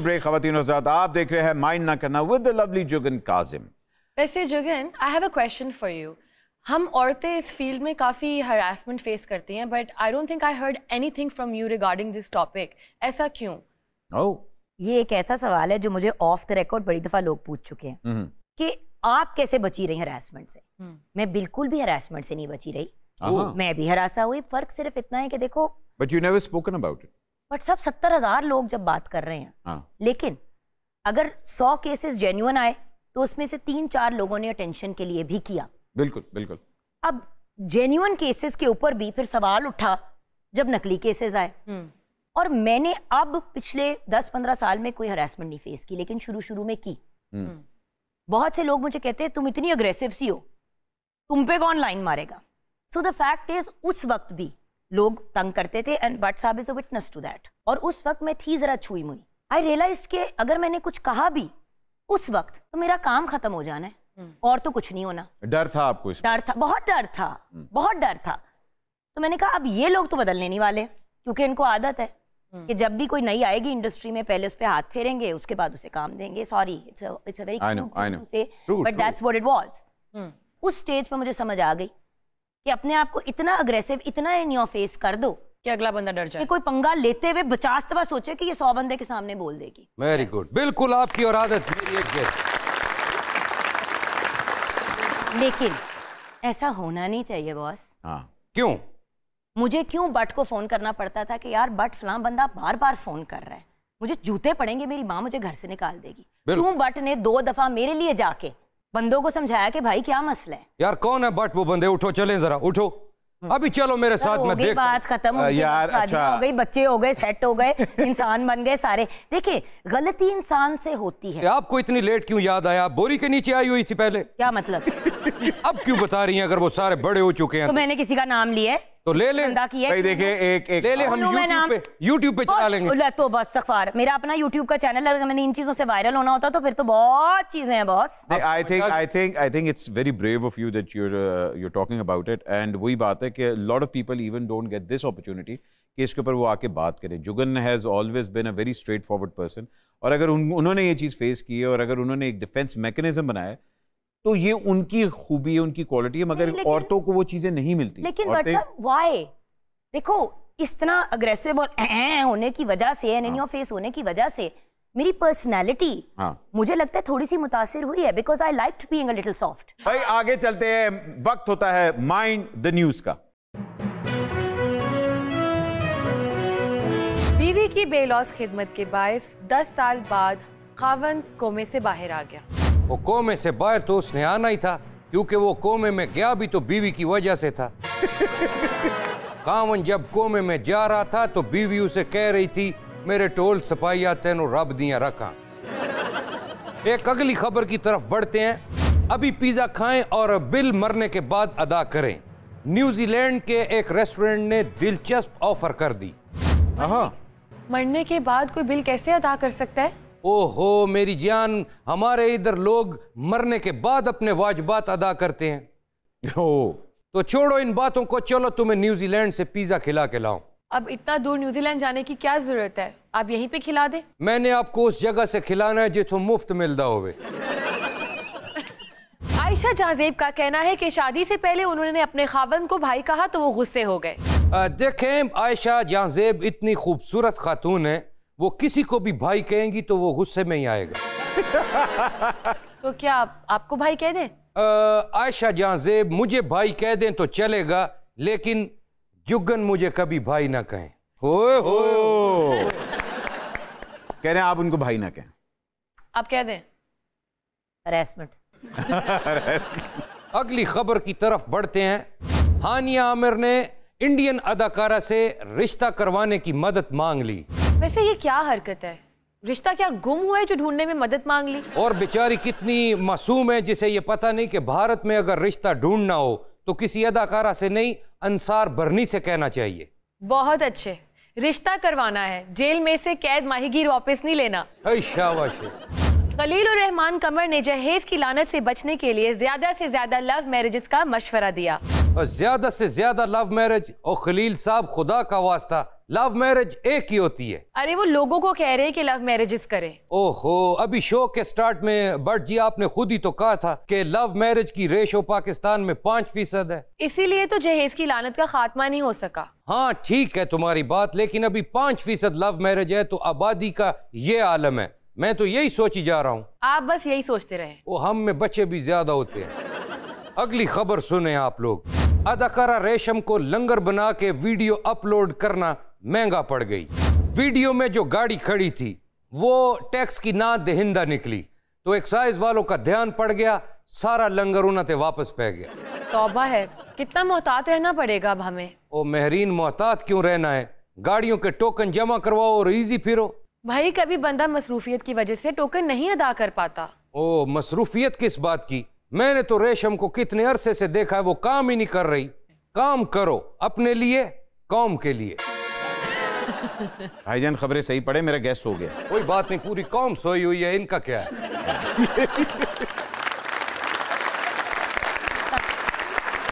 Break खातिन आप देख रहे हैं माइंड ना करना with the lovely Jugan Kazim वैसे Jugan I have a question for you हम औरतें इस फील्ड में काफ़ी हरासमेंट फेस करती हैं but I don't think I heard anything from you regarding this topic ऐसा क्यों oh. ये एक ऐसा सवाल है जो मुझे ऑफ द रिकॉर्ड बड़ी दफ़ा लोग पूछ चुके हैं mm -hmm. कि आप कैसे बची रही हरासमेंट से mm -hmm. मैं बिल्कुल भी हरासमेंट से नहीं बची रही uh-huh. मैं भी हरासा हुई फर्क सिर्फ इतना है कि देखो but you never spoken about it but सब सत्तर हजार लोग जब बात कर रहे हैं हाँ. लेकिन अगर सौ केसेस जेन्यून आए तो उसमें से तीन चार लोगों ने अटेंशन के लिए भी किया बिल्कुल बिल्कुल अब जेन्यून केसेस के ऊपर भी फिर सवाल उठा जब नकली केसेस आए हम्म। और मैंने अब पिछले 10-15 साल में कोई हरासमेंट नहीं फेस की लेकिन शुरू शुरू में की हम्म। हम्म। बहुत से लोग मुझे कहते हैं तुम इतनी अग्रेसिव सी हो तुम पे कौन लाइन मारेगा सो द फैक्ट इज उस वक्त भी लोग तंग करते थे एंड बट साहब is a witness to that और उस वक्त मैं थी ज़रा छुई मुई आई रियलाइज के अगर मैंने कुछ कहा भी उस वक्त तो मेरा काम ख़त्म हो जाना है हम्म। और तो कुछ नहीं होना डर था आपको डर था बहुत डर था हम्म। बहुत डर था तो मैंने कहा अब ये लोग तो बदलने नहीं वाले क्योंकि इनको आदत है हम्म। कि जब भी कोई नई आएगी इंडस्ट्री में पहले उस पर हाथ फेरेंगे उसके बाद उसे काम देंगे sorry it's it's a very but that's what it was उस स्टेज पर मुझे समझ आ गई कि अपने आप को इतना अग्रेसिव इतना इन योर फेस कर दो कि अगला बंदा डर जाए कि कोई पंगा लेते हुए तबा सोचे कि ये सौ बंदे के सामने बोल देगी वेरी गुड बिल्कुल आपकी और आदत लेकिन ऐसा होना नहीं चाहिए बॉस हाँ। क्यों मुझे क्यों बट को फोन करना पड़ता था कि यार बट फलां बंदा बार बार फोन कर रहा है मुझे जूते पड़ेंगे मेरी माँ मुझे घर से निकाल देगी क्यों बट ने दो दफा मेरे लिए जाके बंदों को समझाया कि भाई क्या मसला है यार कौन है बट वो बंदे उठो चलें जरा उठो हम्म। अभी चलो मेरे साथ मैं देख बात खत्म यार अच्छा हो गई बच्चे हो गए सेट हो गए इंसान बन गए सारे देखिए गलती इंसान से होती है आपको इतनी लेट क्यों याद आया बोरी के नीचे आई हुई थी पहले क्या मतलब अब क्यों बता रही हैं अगर वो सारे बड़े हो चुके हैं तो, तो? मैंने किसी का नाम लिया है तो ले ले भाई देखे एक एक ले ले हम YouTube पे YouTube पे चला लेंगे ले तो बस सफार मेरा अपना YouTube का चैनल अगर मैंने इन चीजों से वायरल होना होता तो फिर तो बहुत चीजें हैं boss I think I think I think it's very brave of you that you you talking about it and वही बात है कि lot of people even don't get this opportunity कि इसके ऊपर वो आके बात करें Jugan has always been a very straightforward person और अगर उन, उन्होंने ये चीज़ फेस की है और अगर उन्होंने एक डिफेंस मैकेनिज्म बनाया तो ये उनकी खूबी है उनकी क्वालिटी है मगर औरतों को वो चीजें नहीं मिलती लेकिन वाई देखो इस तरह अग्रेसिव और होने की वजह से एन हाँ। फेस होने की वजह से मेरी पर्सनालिटी हाँ। मुझे लगता है थोड़ी सी मुतासिर हुई है because I like being a little soft भाई आगे चलते हैं वक्त होता है माइंड द न्यूज का बीवी की बेलॉस खिदमत के बायस 10 साल बाद खावन कोमे से बाहर आ गया वो कोमे से बाहर तो उसने आना ही था क्योंकि वो कोमे में गया भी तो बीवी की वजह से था कावन जब कोमे में जा रहा था तो बीवी उसे कह रही थी मेरे टोल सफाइया तेनो रब दिया रखा एक अगली खबर की तरफ बढ़ते हैं अभी पिज्जा खाएं और बिल मरने के बाद अदा करें न्यूजीलैंड के एक रेस्टोरेंट ने दिलचस्प ऑफर कर दी हाँ। मरने के बाद कोई बिल कैसे अदा कर सकता है ओहो मेरी जान हमारे इधर लोग मरने के बाद अपने वाजबात अदा करते हैं ओ तो छोड़ो इन बातों को चलो तुम्हें न्यूजीलैंड से पिज्जा खिला के लाओ अब इतना दूर न्यूजीलैंड जाने की क्या जरूरत है आप यहीं पे खिला दे मैंने आपको उस जगह से खिलाना है जिथों मुफ्त मिलता हो आयशा जाजेब का कहना है कि शादी से पहले उन्होंने अपने खावन को भाई कहा तो वो गुस्से हो गए देखें आयशा जाजेब इतनी खूबसूरत खातून है वो किसी को भी भाई कहेंगी तो वो गुस्से में ही आएगा तो क्या आप, आपको भाई कह दें आयशा जहां जेब मुझे भाई कह दें तो चलेगा लेकिन जुगन मुझे कभी भाई ना कहें हो हो कह रहे हैं आप उनको भाई ना कहें आप कह दें हरेसमेंट अगली खबर की तरफ बढ़ते हैं हानिया आमिर ने इंडियन अदाकारा से रिश्ता करवाने की मदद मांग ली वैसे ये क्या हरकत है रिश्ता क्या गुम हुआ है जो ढूंढने में मदद मांग ली और बेचारी कितनी मासूम है जिसे ये पता नहीं कि भारत में अगर रिश्ता ढूंढना हो तो किसी अदाकारा से नहीं अंसार बरनी से कहना चाहिए बहुत अच्छे रिश्ता करवाना है जेल में से कैद माहिगीर वापस नहीं लेना शाबाश और रहमान कमर ने जहेज की लानत से बचने के लिए ज्यादा से ज्यादा लव मैरिजेस का मशवरा दिया और ज्यादा से ज्यादा लव मैरिज और खलील साहब खुदा का वास्ता लव मैरिज एक ही होती है अरे वो लोगों को कह रहे हैं कि लव मैरिजेस करें ओहो अभी शो के स्टार्ट में बट जी आपने खुद ही तो कहा था कि लव मैरिज की रेशो पाकिस्तान में पाँच फीसद है इसीलिए तो जहेज की लानत का खात्मा नहीं हो सका हाँ ठीक है तुम्हारी बात लेकिन अभी पाँच फीसद लव मैरिज है तो आबादी का ये आलम है मैं तो यही सोची जा रहा हूँ आप बस यही सोचते रहे वो हम में बच्चे भी ज्यादा होते हैं अगली खबर सुने आप लोग अदाकारा रेशम को लंगर बना के वीडियो अपलोड करना महंगा पड़ गई वीडियो में जो गाड़ी खड़ी थी वो टैक्स की ना दहिंदा निकली तो एक्साइज वालों का ध्यान पड़ गया सारा लंगर उन्हें वापस पै गया तोबा है कितना मोहतात रहना पड़ेगा अब हमें ओ महरीन मोहतात क्यों रहना है गाड़ियों के टोकन जमा करवाओ और इजी फिरो भाई कभी बंदा मसरूफियत की वजह से टोकन नहीं अदा कर पाता ओ मसरूफियत किस बात की मैंने तो रेशम को कितने अरसे से देखा है वो काम ही नहीं कर रही काम करो अपने लिए कौम के लिए भाईजान खबरें सही पड़े मेरा गैस हो गया कोई बात नहीं पूरी कौम सोई हुई है इनका क्या है